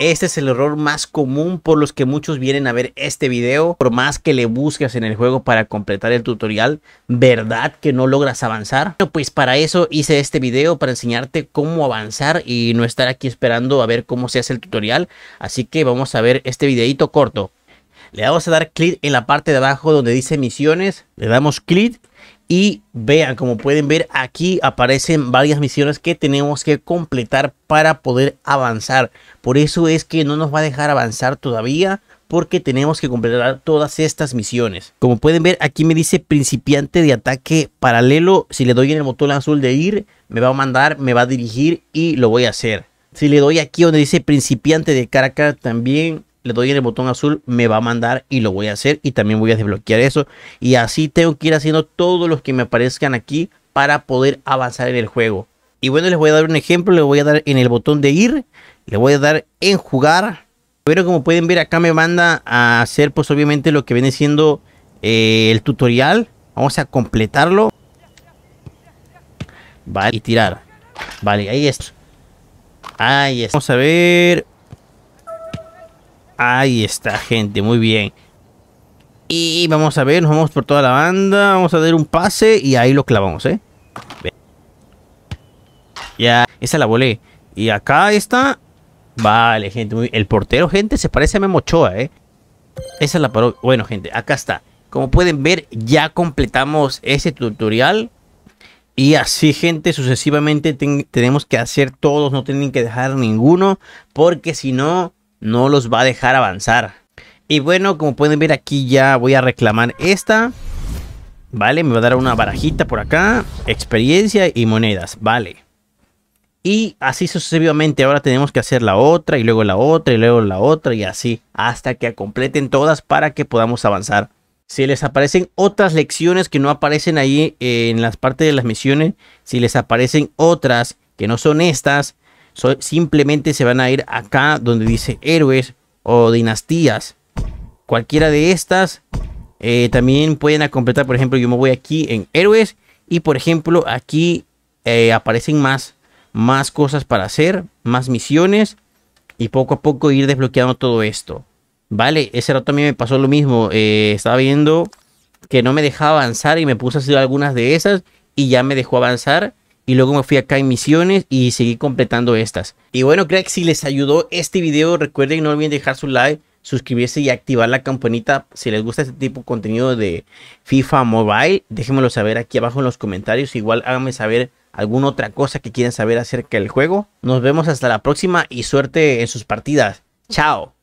Este es el error más común por los que muchos vienen a ver este video. Por más que le busques en el juego para completar el tutorial, ¿verdad que no logras avanzar? pues para eso hice este video, para enseñarte cómo avanzar y no estar aquí esperando a ver cómo se hace el tutorial. Así que vamos a ver este videito corto. Le vamos a dar clic en la parte de abajo donde dice misiones. Le damos clic y vean, como pueden ver, aquí aparecen varias misiones que tenemos que completar para poder avanzar. Por eso es que no nos va a dejar avanzar todavía porque tenemos que completar todas estas misiones. Como pueden ver, aquí me dice principiante de ataque paralelo. Si le doy en el botón azul de ir, me va a mandar, me va a dirigir y lo voy a hacer. Si le doy aquí donde dice principiante de cara a cara también le doy en el botón azul, me va a mandar y lo voy a hacer y también voy a desbloquear eso. Y así tengo que ir haciendo todos los que me aparezcan aquí para poder avanzar en el juego. Y bueno, les voy a dar un ejemplo, le voy a dar en el botón de ir, le voy a dar en jugar. Pero como pueden ver acá me manda a hacer pues obviamente lo que viene siendo eh, el tutorial. Vamos a completarlo. Vale, y tirar. Vale, ahí está. Ahí está. Vamos a ver. Ahí está, gente, muy bien. Y vamos a ver, nos vamos por toda la banda, vamos a dar un pase y ahí lo clavamos, ¿eh? Ya, esa la volé. Y acá está. Vale, gente, El portero, gente, se parece a Memochoa, ¿eh? Esa la paró. Bueno, gente, acá está. Como pueden ver, ya completamos ese tutorial. Y así, gente, sucesivamente tenemos que hacer todos, no tienen que dejar ninguno, porque si no, no los va a dejar avanzar. Y bueno, como pueden ver aquí ya voy a reclamar esta. Vale, me va a dar una barajita por acá, experiencia y monedas, vale. Y así sucesivamente, ahora tenemos que hacer la otra y luego la otra y luego la otra y así hasta que completen todas para que podamos avanzar. Si les aparecen otras lecciones que no aparecen ahí en las partes de las misiones, si les aparecen otras que no son estas, simplemente se van a ir acá donde dice héroes o dinastías. Cualquiera de estas. Eh, también pueden completar, por ejemplo, yo me voy aquí en héroes. Y por ejemplo, aquí eh, aparecen más, más cosas para hacer, más misiones. Y poco a poco ir desbloqueando todo esto. Vale, ese rato mí me pasó lo mismo. Eh, estaba viendo que no me dejaba avanzar y me puse a hacer algunas de esas. Y ya me dejó avanzar y luego me fui acá en misiones y seguí completando estas. Y bueno, creo que si les ayudó este video, recuerden no olviden dejar su like, suscribirse y activar la campanita. Si les gusta este tipo de contenido de FIFA Mobile, déjenmelo saber aquí abajo en los comentarios. Igual háganme saber alguna otra cosa que quieran saber acerca del juego. Nos vemos hasta la próxima y suerte en sus partidas. Chao.